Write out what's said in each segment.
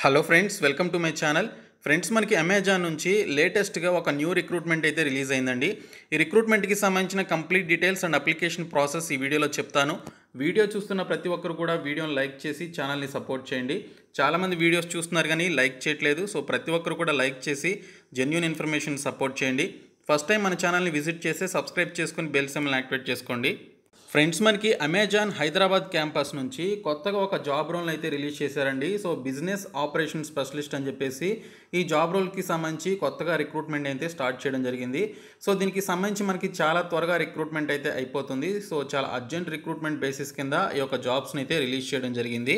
hello friends welcome to my channel friends మనకి Amazon నుంచి లేటెస్ట్గా ఒక న్యూ రిక్రూట్మెంట్ అయితే రిలీజ్ అయిందండి ఈ రిక్రూట్మెంట్కి సంబంధించిన complete details and application process ఈ వీడియోలో చెప్తాను వీడియో చూస్తున్న ప్రతి ఒక్కరు కూడా వీడియోని లైక్ చేసి ఛానల్ని సపోర్ట్ చేయండి చాలామంది వీడియోస్ చూస్తున్నారు కానీ లైక్ చేయట్లేదు సో ప్రతి ఒక్కరు కూడా లైక్ చేసి జెన్యున్ ఇన్ఫర్మేషన్ సపోర్ట్ చేయండి ఫస్ట్ టైం మన ఛానల్ని విజిట్ చేసి సబ్స్క్రైబ్ చేసుకుని బెల్ సెమ్ని యాక్టివేట్ చేసుకోండి ఫ్రెండ్స్ మనకి అమెజాన్ హైదరాబాద్ క్యాంపస్ నుంచి కొత్తగా ఒక జాబ్ రోల్ని అయితే రిలీజ్ చేశారండి సో బిజినెస్ ఆపరేషన్ స్పెషలిస్ట్ అని చెప్పేసి ఈ జాబ్ రోల్కి సంబంధించి కొత్తగా రిక్రూట్మెంట్ అయితే స్టార్ట్ చేయడం జరిగింది సో దీనికి సంబంధించి మనకి చాలా త్వరగా రిక్రూట్మెంట్ అయితే అయిపోతుంది సో చాలా అర్జెంట్ రిక్రూట్మెంట్ బేసిస్ కింద ఈ యొక్క జాబ్స్ని అయితే రిలీజ్ చేయడం జరిగింది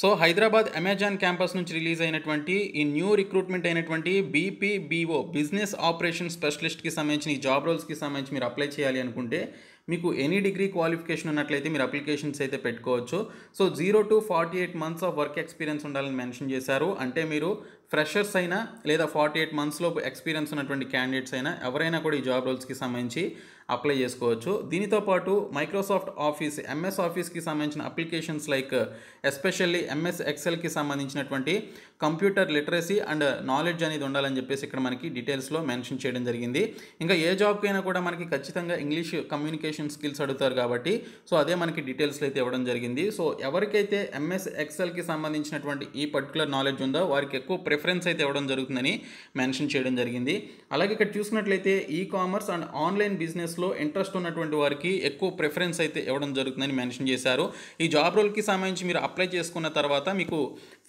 సో హైదరాబాద్ అమెజాన్ క్యాంపస్ నుంచి రిలీజ్ అయినటువంటి ఈ న్యూ రిక్రూట్మెంట్ అయినటువంటి బీపీబీఓ బిజినెస్ ఆపరేషన్ స్పెషలిస్ట్కి సంబంధించిన ఈ జాబ్ రోల్స్కి సంబంధించి మీరు అప్లై చేయాలి అనుకుంటే మీకు ఎనీ డిగ్రీ క్వాలిఫికేషన్ ఉన్నట్లయితే మీరు అప్లికేషన్స్ అయితే పెట్టుకోవచ్చు so zero to forty eight months of work experience ఉండాలని మెన్షన్ చేశారు అంటే మీరు ఫ్రెషర్స్ అయినా లేదా ఫార్టీ ఎయిట్ మంత్స్లో ఎక్స్పీరియన్స్ ఉన్నటువంటి క్యాండిడేట్స్ అయినా ఎవరైనా కూడా ఈ జాబ్ రోల్స్కి సంబంధించి అప్లై చేసుకోవచ్చు దీనితో పాటు మైక్రోసాఫ్ట్ ఆఫీస్ ఎంఎస్ ఆఫీస్కి సంబంధించిన అప్లికేషన్స్ లైక్ ఎస్పెషల్లీ ఎంఎస్ ఎక్సెల్కి సంబంధించినటువంటి కంప్యూటర్ లిటరసీ అండ్ నాలెడ్జ్ అనేది ఉండాలని చెప్పేసి ఇక్కడ మనకి డీటెయిల్స్లో మెన్షన్ చేయడం జరిగింది ఇంకా ఏ జాబ్కైనా కూడా మనకి ఖచ్చితంగా ఇంగ్లీష్ కమ్యూనికేషన్ స్కిల్స్ అడుగుతారు కాబట్టి సో అదే మనకి డీటెయిల్స్ అయితే ఇవ్వడం జరిగింది సో ఎవరికైతే ఎంఎస్ ఎక్సెల్కి సంబంధించినటువంటి ఈ పర్టికులర్ నాలెడ్జ్ ఉందో వారికి ఎక్కువ ప్రిఫర్ రెఫరెన్స్ అయితే ఇవ్వడం జరుగుతుందని మెన్షన్ చేయడం జరిగింది అలాగే ఇక్కడ చూసినట్లయితే ఈ కామర్స్ అండ్ ఆన్లైన్ బిజినెస్లో ఇంట్రెస్ట్ ఉన్నటువంటి వారికి ఎక్కువ ప్రిఫరెన్స్ అయితే ఇవ్వడం జరుగుతుందని మెన్షన్ చేశారు ఈ జాబ్ రోల్కి సంబంధించి మీరు అప్లై చేసుకున్న తర్వాత మీకు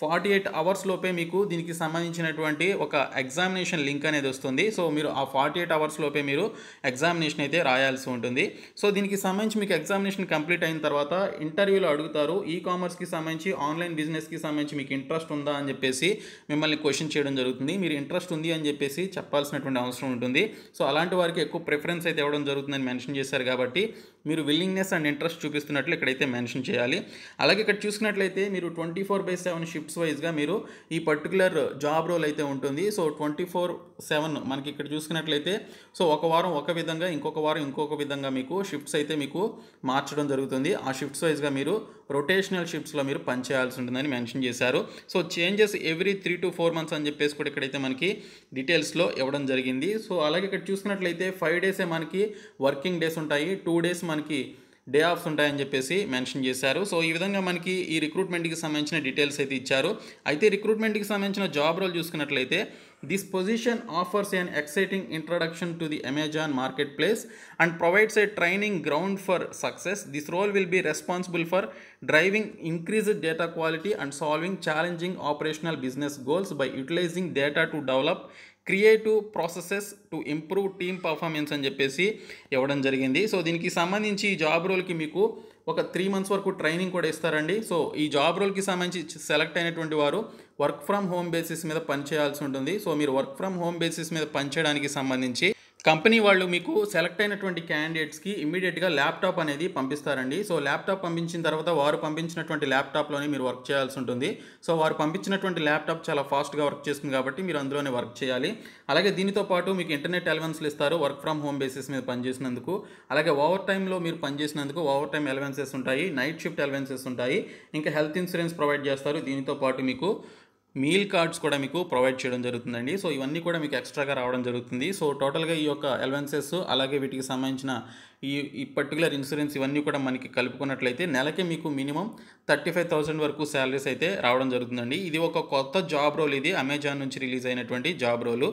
ఫార్టీ ఎయిట్ అవర్స్ లోపే మీకు దీనికి సంబంధించినటువంటి ఒక ఎగ్జామినేషన్ లింక్ అనేది వస్తుంది సో మీరు ఆ ఫార్టీ ఎయిట్ అవర్స్ లోపే మీరు ఎగ్జామినేషన్ అయితే రాయాల్సి ఉంటుంది సో దీనికి సంబంధించి మీకు ఎగ్జామినేషన్ కంప్లీట్ అయిన తర్వాత ఇంటర్వ్యూలో అడుగుతారు ఈ కామర్స్కి సంబంధించి ఆన్లైన్ బిజినెస్కి సంబంధించి మీకు ఇంట్రెస్ట్ ఉందా అని చెప్పేసి మిమ్మల్ని క్వశ్చన్ చేయడం జరుగుతుంది మీరు ఇంట్రెస్ట్ ఉంది అని చెప్పేసి చెప్పాల్సినటువంటి అవసరం ఉంటుంది సో అలాంటి వారికి ఎక్కువ ప్రిఫరెన్స్ అయితే ఇవ్వడం జరుగుతుందని మెన్షన్ చేశారు కాబట్టి మీరు విల్లింగ్నెస్ అండ్ ఇంట్రెస్ట్ చూపిస్తున్నట్లు ఇక్కడైతే మెన్షన్ చేయాలి అలాగే ఇక్కడ చూసుకున్నట్లయితే మీరు twenty four by seven ship shifts వైజ్గా మీరు ఈ పర్టికులర్ జాబ్ రోల్ అయితే ఉంటుంది సో ట్వంటీ ఫోర్ సెవెన్ మనకి ఇక్కడ చూసుకున్నట్లయితే సో ఒక వారం ఒక విధంగా ఇంకొక వారం ఇంకొక విధంగా మీకు షిఫ్ట్స్ అయితే మీకు మార్చడం జరుగుతుంది ఆ షిఫ్ట్స్ వైజ్గా మీరు రొటేషనల్ షిఫ్ట్స్లో మీరు పనిచేయాల్సి ఉంటుందని మెన్షన్ చేశారు so changes every three to four months అని చెప్పేసి కూడా ఇక్కడైతే మనకి డీటెయిల్స్లో ఇవ్వడం జరిగింది సో అలాగే ఇక్కడ చూసుకున్నట్లయితే ఫైవ్ డేసే మనకి వర్కింగ్ డేస్ ఉంటాయి టూ డేస్ మనకి డే ఆఫ్స్ ఉంటాయని చెప్పేసి మెన్షన్ చేశారు సో ఈ విధంగా మనకి ఈ రిక్రూట్మెంట్కి సంబంధించిన డీటెయిల్స్ అయితే ఇచ్చారు అయితే రిక్రూట్మెంట్కి సంబంధించిన జాబ్ రోల్ చూసుకున్నట్లయితే this position offers an exciting introduction to the Amazon market place and provides a training ground for success this role will be responsible for driving increased data quality and solving challenging operational business goals by utilising data to develop creative processes to improve team performance అని చెప్పేసి ఇవ్వడం జరిగింది so దీనికి సంబంధించి ఈ job రోల్కి మీకు ఒక త్రీ మంత్స్ వరకు ట్రైనింగ్ కూడా ఇస్తారండి సో ఈ జాబ్ రోల్కి సంబంధించి సెలెక్ట్ అయినటువంటి వారు వర్క్ ఫ్రమ్ హోమ్ బేసిస్ మీద పనిచేయాల్సి ఉంటుంది సో మీరు వర్క్ ఫ్రమ్ హోమ్ బేసిస్ మీద పనిచేయడానికి సంబంధించి కంపెనీ వాళ్ళు మీకు సెలెక్ట్ అయినటువంటి క్యాండిడేట్స్కి ఇమీడియట్గా ల్యాప్టాప్ అనేది పంపిస్తారండి సో ల్యాప్టాప్ పంపించిన తర్వాత వారు పంపించినటువంటి ల్యాప్టాప్లోనే మీరు వర్క్ చేయాల్సి ఉంటుంది సో వారు పంపించినటువంటి ల్యాప్టాప్ చాలా ఫాస్ట్గా వర్క్ చేస్తుంది కాబట్టి మీరు అందులోనే వర్క్ చేయాలి అలాగే దీనితో పాటు మీకు ఇంటర్నెట్ అలవెన్స్లు ఇస్తారు వర్క్ ఫ్రమ్ హోమ్ బేసిస్ మీద పనిచేసినందుకు అలాగే ఓవర్ టైంలో మీరు పనిచేసినందుకు ఓవర్ టైం అలవెన్సెస్ ఉంటాయి నైట్ షిఫ్ట్ అలవెన్సెస్ ఉంటాయి ఇంకా హెల్త్ ఇన్సూరెన్స్ ప్రొవైడ్ చేస్తారు దీనితో పాటు మీకు మీల్ కార్డ్స్ కూడా మీకు ప్రొవైడ్ చేయడం జరుగుతుందండి సో ఇవన్నీ కూడా మీకు ఎక్స్ట్రాగా రావడం జరుగుతుంది సో టోటల్గా ఈ యొక్క అలవెన్సెస్ అలాగే వీటికి సంబంధించిన ఈ ఈ పర్టికులర్ ఇన్సూరెన్స్ ఇవన్నీ కూడా మనకి కలుపుకున్నట్లయితే నెలకి మీకు మినిమం థర్టీ ఫైవ్ థౌసండ్ వరకు శాలరీస్ అయితే రావడం జరుగుతుందండి ఇది ఒక కొత్త జాబ్ రోల్ ఇది అమెజాన్ నుంచి రిలీజ్ అయినటువంటి జాబ్ రోలు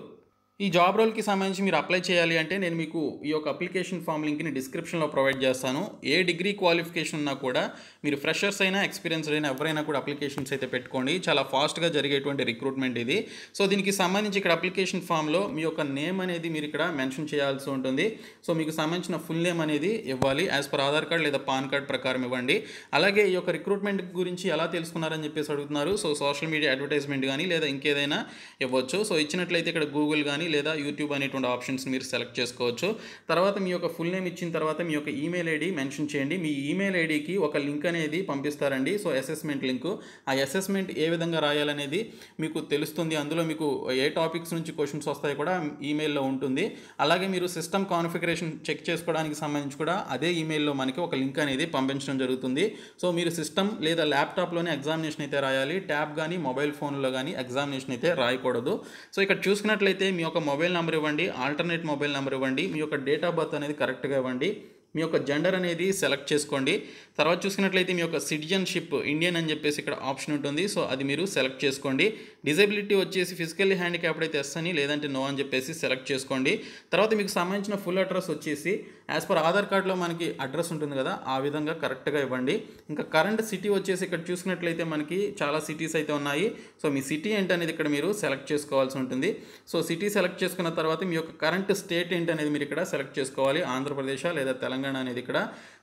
ఈ జాబ్ రోల్కి సంబంధించి మీరు అప్లై చేయాలి అంటే నేను మీకు ఈ యొక్క అప్లికేషన్ ఫామ్ లింక్ని డిస్క్రిప్షన్లో ప్రొవైడ్ చేస్తాను ఏ డిగ్రీ క్వాలిఫికేషన్ ఉన్నా కూడా మీరు ఫ్రెషర్స్ అయినా ఎక్స్పీరియన్స్ అయినా ఎవరైనా కూడా అప్లికేషన్స్ అయితే పెట్టుకోండి చాలా ఫాస్ట్గా జరిగేటువంటి రిక్రూట్మెంట్ ఇది సో దీనికి సంబంధించి ఇక్కడ అప్లికేషన్ ఫామ్లో మీ యొక్క నేమ్ అనేది మీరు ఇక్కడ మెన్షన్ చేయాల్సి ఉంటుంది సో మీకు సంబంధించిన ఫుల్ నేమ్ అనేది ఇవ్వాలి యాజ్ పర్ ఆధార్ కార్డ్ లేదా పాన్ కార్డ్ ప్రకారం ఇవ్వండి అలాగే ఈ యొక్క రిక్రూట్మెంట్ గురించి ఎలా తెలుసుకున్నారని చెప్పేసి అడుగుతున్నారు సో సోషల్ మీడియా అడ్వర్టైజ్మెంట్ కానీ లేదా ఇంకేదైనా ఇవ్వచ్చు సో ఇచ్చినట్లయితే ఇక్కడ గూగుల్ కానీ కానీ లేదా యూట్యూబ్ అనేటువంటి ఆప్షన్స్ మీరు సెలెక్ట్ చేసుకోవచ్చు తర్వాత మీ యొక్క ఫుల్ నేమ్ ఇచ్చిన తర్వాత మీ యొక్క ఈమెయిల్ ఐడి మెన్షన్ చేయండి మీ ఈమెయిల్ ఐడికి ఒక లింక్ అనేది పంపిస్తారండి సో అసెస్మెంట్ లింక్ ఆ అసెస్మెంట్ ఏ విధంగా రాయాలనేది మీకు తెలుస్తుంది అందులో మీకు ఏ టాపిక్స్ నుంచి క్వశ్చన్స్ వస్తాయి కూడా ఈమెయిల్లో ఉంటుంది అలాగే మీరు సిస్టమ్ కాన్ఫిగరేషన్ చెక్ చేసుకోవడానికి సంబంధించి కూడా అదే ఈమెయిల్లో మనకి ఒక లింక్ అనేది పంపించడం జరుగుతుంది సో మీరు సిస్టమ్ లేదా ల్యాప్టాప్లోనే ఎగ్జామినేషన్ అయితే రాయాలి ట్యాబ్ కానీ మొబైల్ ఫోన్లో కానీ ఎగ్జామినేషన్ అయితే రాయకూడదు సో ఇక్కడ చూసుకున్నట్లయితే మీ ఒక మొబైల్ నెంబర్ ఇవ్వండి ఆల్టర్నేట్ మొబైల్ నెంబర్ ఇవ్వండి మీ యొక్క డేట్ ఆఫ్ బర్త్ అనేది కరెక్ట్గా ఇవ్వండి మీ యొక్క జెండర్ అనేది సెలెక్ట్ చేసుకోండి తర్వాత చూసుకున్నట్లయితే మీ యొక్క సిటిజన్షిప్ ఇండియన్ అని చెప్పేసి ఇక్కడ ఆప్షన్ ఉంటుంది సో అది మీరు సెలెక్ట్ చేసుకోండి డిజబిలిటీ వచ్చేసి ఫిజికల్లీ హ్యాండిక్యాప్ అయితే ఎస్ అని లేదంటే నో అని చెప్పేసి సెలెక్ట్ చేసుకోండి తర్వాత మీకు సంబంధించిన ఫుల్ అడ్రస్ వచ్చేసి యాజ్ పర్ ఆధార్ కార్డులో మనకి అడ్రస్ ఉంటుంది కదా ఆ విధంగా కరెక్ట్గా ఇవ్వండి ఇంకా కరెంట్ సిటీ వచ్చేసి ఇక్కడ చూసుకున్నట్లయితే మనకి చాలా సిటీస్ అయితే ఉన్నాయి సో మీ సిటీ ఏంటనేది ఇక్కడ మీరు సెలెక్ట్ చేసుకోవాల్సి ఉంటుంది సో సిటీ సెలెక్ట్ చేసుకున్న తర్వాత మీ యొక్క కరెంట్ స్టేట్ ఏంటనేది మీరు ఇక్కడ సెలెక్ట్ చేసుకోవాలి ఆంధ్రప్రదేశ్ లేదా తెలంగాణ తెలంగాణ అనేది ఇక్కడ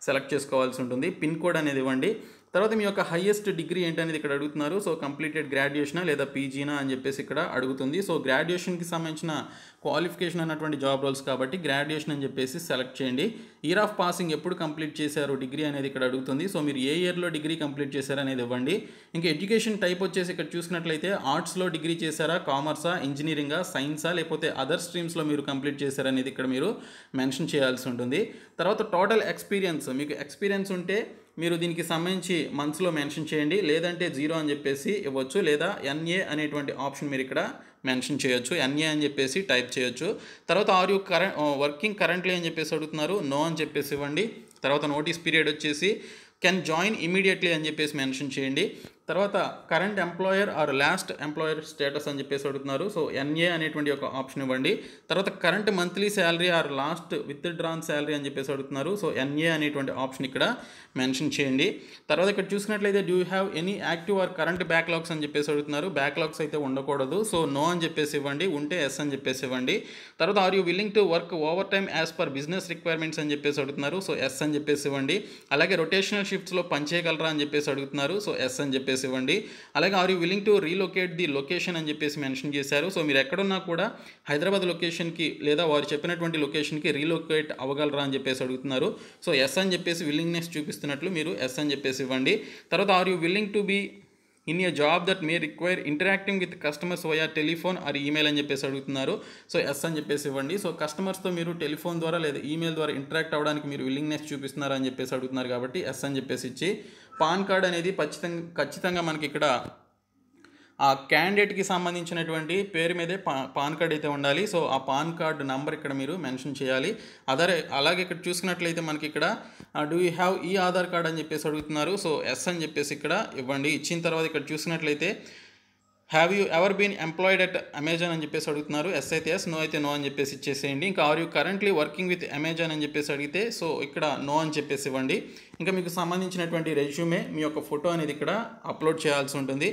సెలెక్ట్ చేసుకోవాల్సి ఉంటుంది పిన్ కోడ్ అనేది ఇవ్వండి తర్వాత మీ యొక్క హైయెస్ట్ డిగ్రీ ఏంటనేది ఇక్కడ అడుగుతున్నారు సో కంప్లీటెడ్ గ్రాడ్యుయేషనా లేదా పీజీనా అని చెప్పేసి ఇక్కడ అడుగుతుంది సో గ్రాడ్యుయేషన్కి సంబంధించిన క్వాలిఫికేషన్ అన్నటువంటి జాబ్ రోల్స్ కాబట్టి గ్రాడ్యుయేషన్ అని చెప్పేసి సెలెక్ట్ చేయండి ఇయర్ ఆఫ్ పాసింగ్ ఎప్పుడు కంప్లీట్ చేశారు డిగ్రీ అనేది ఇక్కడ అడుగుతుంది సో మీరు ఏ ఇయర్లో డిగ్రీ కంప్లీట్ చేశారు అనేది ఇవ్వండి ఇంకా ఎడ్యుకేషన్ టైప్ వచ్చేసి ఇక్కడ చూసినట్లయితే ఆర్ట్స్లో డిగ్రీ చేశారా కామర్సా ఇంజనీరింగా సైన్సా లేకపోతే అదర్ స్ట్రీమ్స్లో మీరు కంప్లీట్ అనేది ఇక్కడ మీరు మెన్షన్ చేయాల్సి ఉంటుంది తర్వాత టోటల్ ఎక్స్పీరియన్స్ మీకు ఎక్స్పీరియన్స్ ఉంటే మీరు దీనికి సంబంధించి మంత్స్లో మెన్షన్ చేయండి లేదంటే జీరో అని చెప్పేసి ఇవ్వచ్చు లేదా ఎన్ఏ అనేటువంటి ఆప్షన్ మీరు ఇక్కడ మెన్షన్ చేయొచ్చు ఎన్ఏ అని చెప్పేసి టైప్ చేయొచ్చు తర్వాత are you current working currently అని చెప్పేసి అడుగుతున్నారు నో అని చెప్పేసి ఇవ్వండి తర్వాత నోటీస్ పీరియడ్ వచ్చేసి కెన్ జాయిన్ ఇమీడియట్లీ అని చెప్పేసి మెన్షన్ చేయండి తర్వాత current employer or last employer status అని చెప్పేసి అడుగుతున్నారు సో ఎన్ఏ అనేటువంటి ఒక ఆప్షన్ ఇవ్వండి తర్వాత current monthly salary or last withdrawn salary అని చెప్పేసి అడుగుతున్నారు సో ఎన్ఏ అనేటువంటి ఆప్షన్ ఇక్కడ మెన్షన్ చేయండి తర్వాత ఇక్కడ చూసినట్లయితే do have any active or current backlogs అని చెప్పేసి అడుగుతున్నారు బ్యాక్లాగ్స్ అయితే ఉండకూడదు సో నో అని చెప్పేసి ఇవ్వండి ఉంటే ఎస్ అని చెప్పేసి ఇవ్వండి తర్వాత are you willing to work over time as per business requirements అని చెప్పేసి అడుగుతున్నారు సో ఎస్ అని చెప్పేసి ఇవ్వండి అలాగే రొటేషనల్ షిఫ్ట్స్లో పనిచేయగలరా అని చెప్పేసి అడుగుతున్నారు సో ఎస్ అని చెప్పేసి ఇవ్వండి అలాగే are you willing to relocate the location అని చెప్పేసి మెన్షన్ చేశారు సో మీరు ఎక్కడున్నా కూడా హైదరాబాద్ లొకేషన్కి లేదా వారు చెప్పినటువంటి లొకేషన్కి రీలొకేట్ అవ్వగలరా అని చెప్పేసి అడుగుతున్నారు సో ఎస్ అని చెప్పేసి విల్లింగ్నెస్ చూపిస్తున్నట్లు మీరు ఎస్ అని చెప్పేసి ఇవ్వండి తర్వాత are you willing to be in a job that may require interacting with customers via telephone or email అని చెప్పేసి అడుగుతున్నారు సో ఎస్ అని చెప్పేసి ఇవ్వండి సో కస్టమర్స్తో మీరు టెలిఫోన్ ద్వారా లేదా ఈమెయిల్ ద్వారా ఇంటరాక్ట్ అవ్వడానికి మీరు విల్లింగ్నెస్ చూపిస్తున్నారు అని చెప్పేసి అడుగుతున్నారు కాబట్టి ఎస్ అని చెప్పేసి ఇచ్చి పాన్ కార్డ్ అనేది ఖచ్చితంగా ఖచ్చితంగా మనకి ఇక్కడ ఆ క్యాండిడేట్కి సంబంధించినటువంటి పేరు మీదే పా పాన్ కార్డ్ అయితే ఉండాలి సో ఆ పాన్ కార్డ్ నంబర్ ఇక్కడ మీరు మెన్షన్ చేయాలి అదర్ అలాగే ఇక్కడ చూసుకున్నట్లయితే మనకి ఇక్కడ డూ యూ హ్యావ్ ఈ ఆధార్ కార్డ్ అని చెప్పేసి అడుగుతున్నారు సో ఎస్ అని చెప్పేసి ఇక్కడ ఇవ్వండి ఇచ్చిన తర్వాత ఇక్కడ చూసినట్లయితే have you ever been employed at Amazon అని చెప్పేసి అడుగుతున్నారు ఎస్ అయితే ఎస్ నో అయితే నో అని చెప్పేసి ఇచ్చేసేయండి ఇంకా are you currently working with Amazon అని చెప్పేసి అడిగితే సో ఇక్కడ నో అని చెప్పేసి ఇవ్వండి ఇంకా మీకు సంబంధించినటువంటి రెజ్యూమే మీ యొక్క ఫోటో అనేది ఇక్కడ అప్లోడ్ చేయాల్సి ఉంటుంది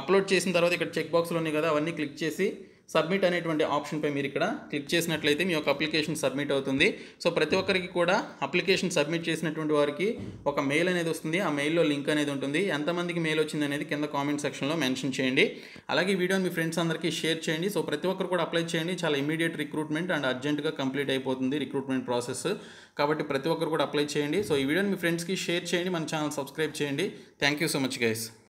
అప్లోడ్ చేసిన తర్వాత ఇక్కడ చెక్ బాక్స్లు ఉన్నాయి కదా అవన్నీ క్లిక్ చేసి సబ్మిట్ అనేటువంటి ఆప్షన్పై మీరు ఇక్కడ క్లిక్ చేసినట్లయితే మీ యొక్క అప్లికేషన్ సబ్మిట్ అవుతుంది సో ప్రతి ఒక్కరికి కూడా అప్లికేషన్ సబ్మిట్ చేసినటువంటి వారికి ఒక మెయిల్ అనేది వస్తుంది ఆ మెయిల్లో లింక్ అనేది ఉంటుంది ఎంతమందికి మెయిల్ వచ్చింది అనేది కింద కామెంట్ సెక్షన్లో మెన్షన్ చేయండి అలాగే వీడియోని మీ ఫ్రెండ్స్ అందరికీ షేర్ చేయండి సో ప్రతి ఒక్కరు కూడా అప్లై చేయండి చాలా ఇమీడియట్ రిక్రూట్మెంట్ అండ్ అర్జెంట్గా కంప్లీట్ అయిపోతుంది రిక్రూట్మెంట్ ప్రాసెస్ కాబట్టి ప్రతి ఒక్కరు కూడా అప్లై చేయండి సో ఈ వీడియోని మీ ఫ్రెండ్స్కి షేర్ చేయండి మన ఛానల్ సబ్స్క్రైబ్ చేయండి thank you so much guys